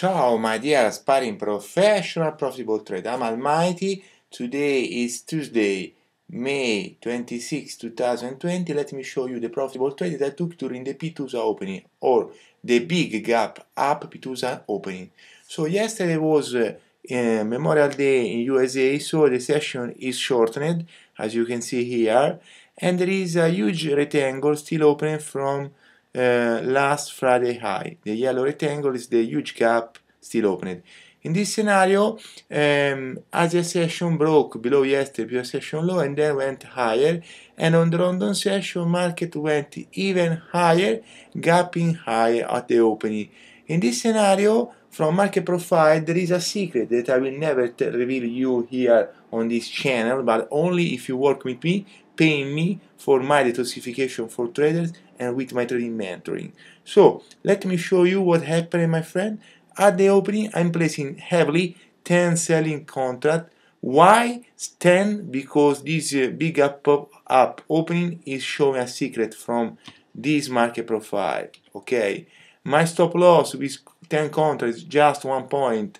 Ciao, my dear aspiring professional profitable trader. I'm Almighty. Today is Tuesday, May 26, 2020. Let me show you the profitable trade that I took during the p 2 opening or the big gap up p 2 opening. So yesterday was uh, uh, Memorial Day in USA, so the session is shortened, as you can see here, and there is a huge rectangle still open from Eh, last Friday high. The yellow rectangle is the huge gap still opened. In this scenario, um, ehm, Asia session broke below yesterday session low and then went higher. And on the London session, market went even higher, gapping higher at the opening. In this scenario, from market profile, there is a secret that I will never reveal you here on this channel, but only if you work with me paying me for my detoxification for traders and with my trading mentoring. So let me show you what happened my friend. At the opening I'm placing heavily 10 selling contract. Why 10? Because this uh, big up, up, up opening is showing a secret from this market profile. Okay, my stop loss with 10 contracts just one point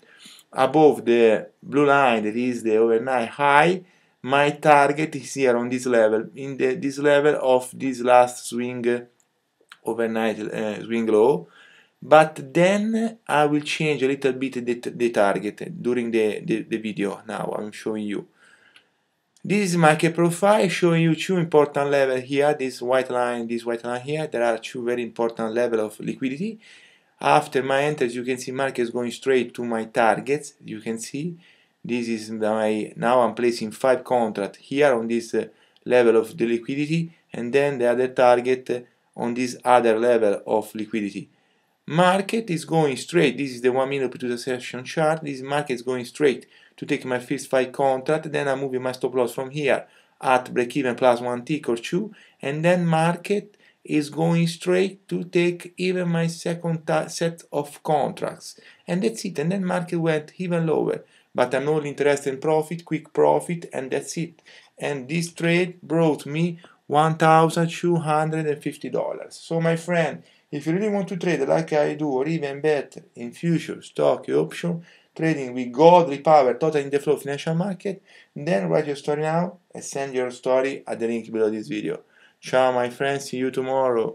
above the blue line that is the overnight high my target is here on this level in the, this level of this last swing overnight uh, swing low but then I will change a little bit the, the target during the, the, the, video now I'm showing you this is my key profile showing you two important level here this white line this white line here there are two very important level of liquidity after my enters, you can see market is going straight to my targets you can see this is my now i'm placing five contract here on this uh, level of the liquidity and then the other target uh, on this other level of liquidity market is going straight this is the one minute to the session chart this market is going straight to take my first five contract then i'm moving my stop loss from here at breakeven plus one tick or two and then market is going straight to take even my second set of contracts and that's it and then market went even lower but I'm only interested in profit, quick profit, and that's it. And this trade brought me $1,250. So my friend, if you really want to trade like I do, or even better, in future, stock, option, trading with godly power, total in the flow financial market, then write your story now and send your story at the link below this video. Ciao my friends, see you tomorrow.